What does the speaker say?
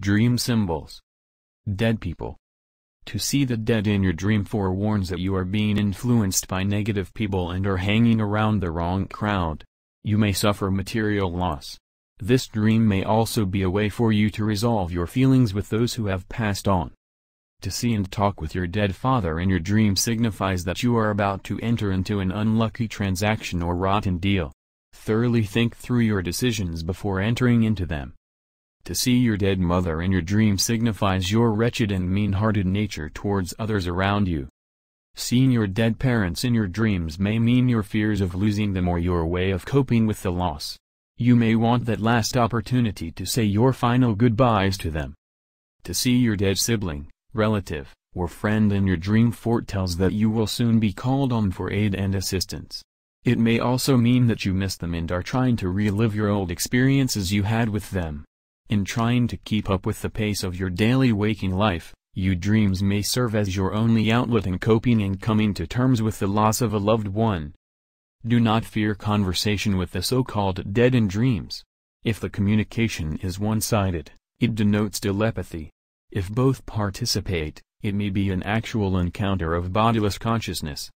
Dream symbols. Dead people. To see the dead in your dream forewarns that you are being influenced by negative people and are hanging around the wrong crowd. You may suffer material loss. This dream may also be a way for you to resolve your feelings with those who have passed on. To see and talk with your dead father in your dream signifies that you are about to enter into an unlucky transaction or rotten deal. Thoroughly think through your decisions before entering into them to see your dead mother in your dream signifies your wretched and mean-hearted nature towards others around you. Seeing your dead parents in your dreams may mean your fears of losing them or your way of coping with the loss. You may want that last opportunity to say your final goodbyes to them. To see your dead sibling, relative, or friend in your dream foretells that you will soon be called on for aid and assistance. It may also mean that you miss them and are trying to relive your old experiences you had with them. In trying to keep up with the pace of your daily waking life, you dreams may serve as your only outlet in coping and coming to terms with the loss of a loved one. Do not fear conversation with the so-called dead in dreams. If the communication is one-sided, it denotes telepathy. If both participate, it may be an actual encounter of bodiless consciousness.